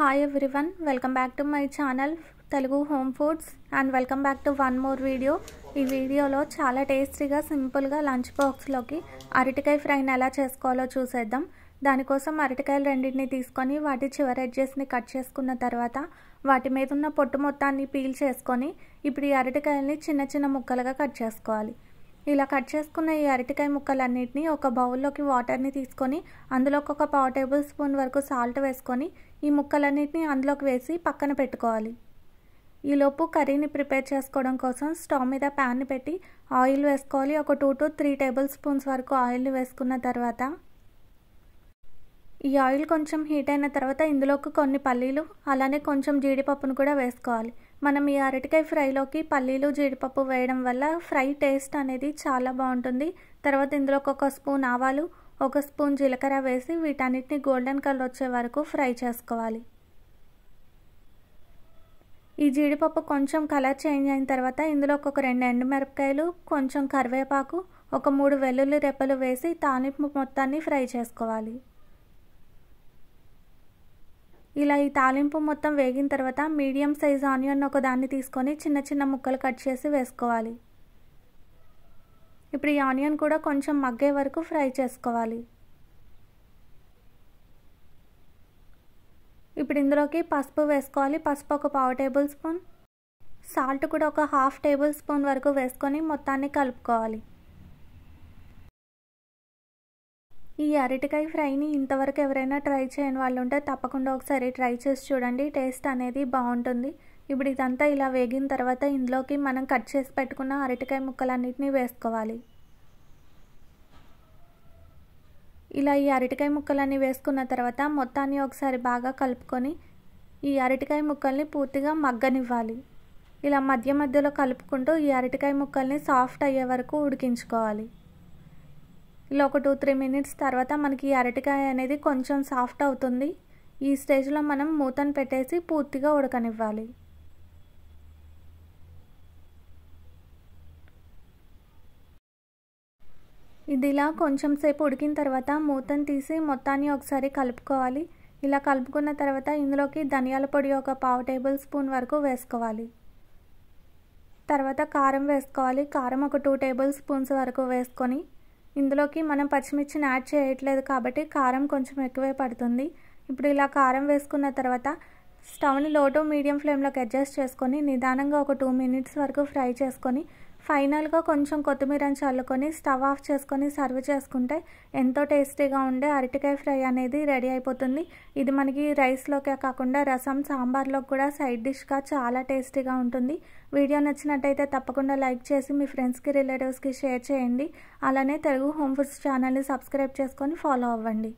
hi everyone welcome back to my channel Telugu home foods and welcome back to one more video ఈ వీడియోలో చాలా టేస్టీగా సింపుల్గా lunch బాక్స్లోకి అరటికాయ ఫ్రైని ఎలా చేసుకోవాలో చూసేద్దాం దానికోసం అరటికాయలు రెండింటిని తీసుకొని వాటి చివరి ఎడ్జెస్ని కట్ చేసుకున్న తర్వాత వాటి మీద ఉన్న పొట్టు మొత్తాన్ని పీల్ చేసుకొని ఇప్పుడు ఈ అరటికాయల్ని చిన్న చిన్న ముక్కలుగా కట్ చేసుకోవాలి ఇలా కట్ చేసుకున్న ఈ అరటికాయ ముక్కలన్నిటిని ఒక బౌల్లోకి వాటర్ని తీసుకొని అందులోకి ఒక పావు టేబుల్ స్పూన్ వరకు సాల్ట్ వేసుకొని ఈ ముక్కలన్నిటిని అందులోకి వేసి పక్కన పెట్టుకోవాలి ఈలోపు కర్రీని ప్రిపేర్ చేసుకోవడం కోసం స్టవ్ మీద ప్యాన్ని పెట్టి ఆయిల్ వేసుకోవాలి ఒక two to three tablespoons వరకు ఆయిల్ని వేసుకున్న తర్వాత ఈ ఆయిల్ కొంచెం హీట్ అయిన తర్వాత ఇందులోకి కొన్ని పల్లీలు అలానే కొంచెం జీడిపప్పును కూడా వేసుకోవాలి మనం ఈ అరటికాయ ఫ్రైలోకి పల్లీలు జీడిపప్పు వేయడం వల్ల ఫ్రై టేస్ట్ అనేది చాలా బాగుంటుంది తర్వాత ఇందులోకి ఒక స్పూన్ ఆవాలు ఒక స్పూన్ జీలకర్ర వేసి వీటన్నిటిని గోల్డెన్ కలర్ వచ్చే వరకు ఫ్రై చేసుకోవాలి ఈ జీడిపప్పు కొంచెం కలర్ చేంజ్ అయిన తర్వాత ఇందులో ఒక రెండు ఎండుమిరపకాయలు కొంచెం కరివేపాకు ఒక మూడు వెల్లుల్లి రెప్పలు వేసి తానిపు మొత్తాన్ని ఫ్రై చేసుకోవాలి ఇలా ఈ తాలింపు మొత్తం వేగిన తర్వాత మీడియం సైజ్ ఆనియన్ ఒక దాన్ని తీసుకొని చిన్న చిన్న ముక్కలు కట్ చేసి వేసుకోవాలి ఇప్పుడు ఈ ఆనియన్ కూడా కొంచెం మగ్గే వరకు ఫ్రై చేసుకోవాలి ఇప్పుడు ఇందులోకి పసుపు వేసుకోవాలి పసుపు ఒక పావు టేబుల్ స్పూన్ సాల్ట్ కూడా ఒక హాఫ్ టేబుల్ స్పూన్ వరకు వేసుకొని మొత్తాన్ని కలుపుకోవాలి ఈ అరటికాయ ఫ్రైని ఇంతవరకు ఎవరైనా ట్రై చేయని వాళ్ళు ఉంటే తప్పకుండా ఒకసారి ట్రై చేసి చూడండి టేస్ట్ అనేది బాగుంటుంది ఇప్పుడు ఇదంతా ఇలా వేగిన తర్వాత ఇందులోకి మనం కట్ చేసి పెట్టుకున్న అరటికాయ ముక్కలన్నింటినీ వేసుకోవాలి ఇలా ఈ అరటికాయ ముక్కలన్నీ వేసుకున్న తర్వాత మొత్తాన్ని ఒకసారి బాగా కలుపుకొని ఈ అరటికాయ ముక్కల్ని పూర్తిగా మగ్గనివ్వాలి ఇలా మధ్య మధ్యలో కలుపుకుంటూ ఈ అరటికాయ ముక్కల్ని సాఫ్ట్ అయ్యే వరకు ఉడికించుకోవాలి ఇలా ఒక టూ త్రీ మినిట్స్ తర్వాత మనకి అరటికాయ అనేది కొంచెం సాఫ్ట్ అవుతుంది ఈ స్టేజ్లో మనం మూతను పెట్టేసి పూర్తిగా ఉడకనివ్వాలి ఇది ఇలా కొంచెం సేపు ఉడికిన తర్వాత మూతను తీసి మొత్తాన్ని ఒకసారి కలుపుకోవాలి ఇలా కలుపుకున్న తర్వాత ఇందులోకి ధనియాల పొడి ఒక పావు టేబుల్ స్పూన్ వరకు వేసుకోవాలి తర్వాత కారం వేసుకోవాలి కారం ఒక టూ టేబుల్ స్పూన్స్ వరకు వేసుకొని ఇందులోకి మనం పచ్చిమిర్చిని యాడ్ చేయట్లేదు కాబట్టి కారం కొంచెం ఎక్కువే పడుతుంది ఇప్పుడు ఇలా కారం వేసుకున్న తర్వాత స్టవ్ని లో టు మీడియం ఫ్లేమ్లోకి అడ్జస్ట్ చేసుకొని నిదానంగా ఒక టూ మినిట్స్ వరకు ఫ్రై చేసుకొని ఫైనల్గా కొంచెం కొత్తిమీరని చల్లుకొని స్టవ్ ఆఫ్ చేసుకొని సర్వ్ చేసుకుంటే ఎంతో టేస్టీగా ఉండే అరటికాయ ఫ్రై అనేది రెడీ అయిపోతుంది ఇది మనకి రైస్లోకే కాకుండా రసం సాంబార్లో కూడా సైడ్ డిష్గా చాలా టేస్టీగా ఉంటుంది వీడియో నచ్చినట్టయితే తప్పకుండా లైక్ చేసి మీ ఫ్రెండ్స్కి రిలేటివ్స్కి షేర్ చేయండి అలానే తెలుగు హోమ్ ఫుడ్స్ ఛానల్ని సబ్స్క్రైబ్ చేసుకొని ఫాలో అవ్వండి